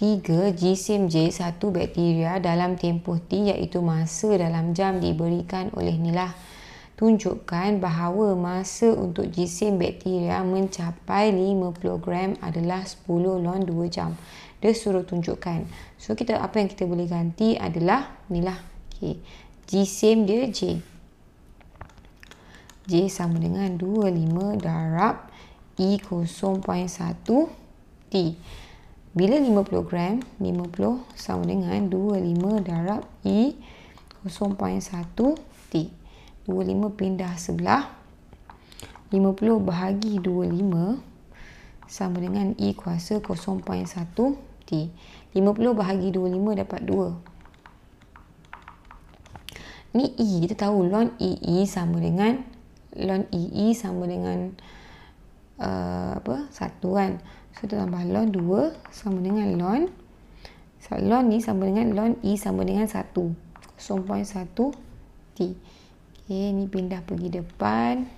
Tiga, jisim J, satu bakteria dalam tempoh T iaitu masa dalam jam diberikan oleh nilah. Tunjukkan bahawa masa untuk jisim bakteria mencapai 50 gram adalah 10 lon 2 jam. Dia suruh tunjukkan. So, kita apa yang kita boleh ganti adalah nilah. Okay. Jisim dia J. J sama dengan 25 darab E 0.1 T. Bila 50 gram, 50 sama dengan 25 darab E 0.1 T. 25 pindah sebelah. 50 bahagi 25 sama dengan E kuasa 0.1 T. 50 bahagi 25 dapat 2. Ni E, kita tahu ln EE sama dengan ln EE sama dengan Uh, apa satu kan so kita tambah ln 2 sama dengan ln ln ni sama dengan ln E sama dengan 1 0.1 T ok ni pindah pergi depan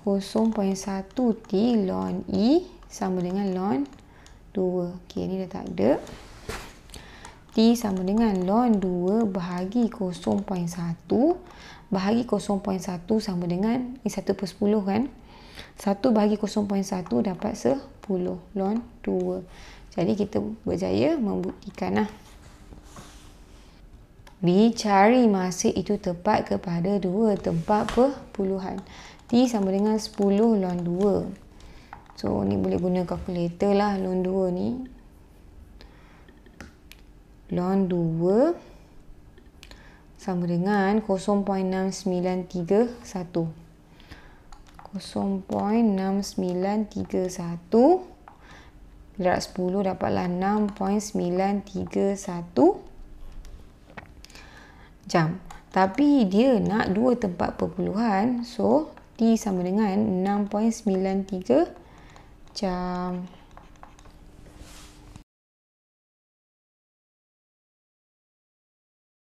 0.1 T ln E sama dengan ln 2 ok ni dah tak ada T sama dengan ln 2 bahagi 0.1 bahagi 0.1 sama dengan ni 1 per 10 kan 1 bahagi 0.1 dapat 10 ln 2 jadi kita berjaya membuktikan lah B cari masa itu tepat kepada 2 tempat perpuluhan T sama dengan 10 ln 2 so ni boleh guna kalkulator lah ln 2 ni Epsilon 2 sama dengan 0.6931. 0.6931. Bilirat 10 dapatlah 6.931 jam. Tapi dia nak dua tempat perpuluhan. So, T sama dengan 6.93 Jam.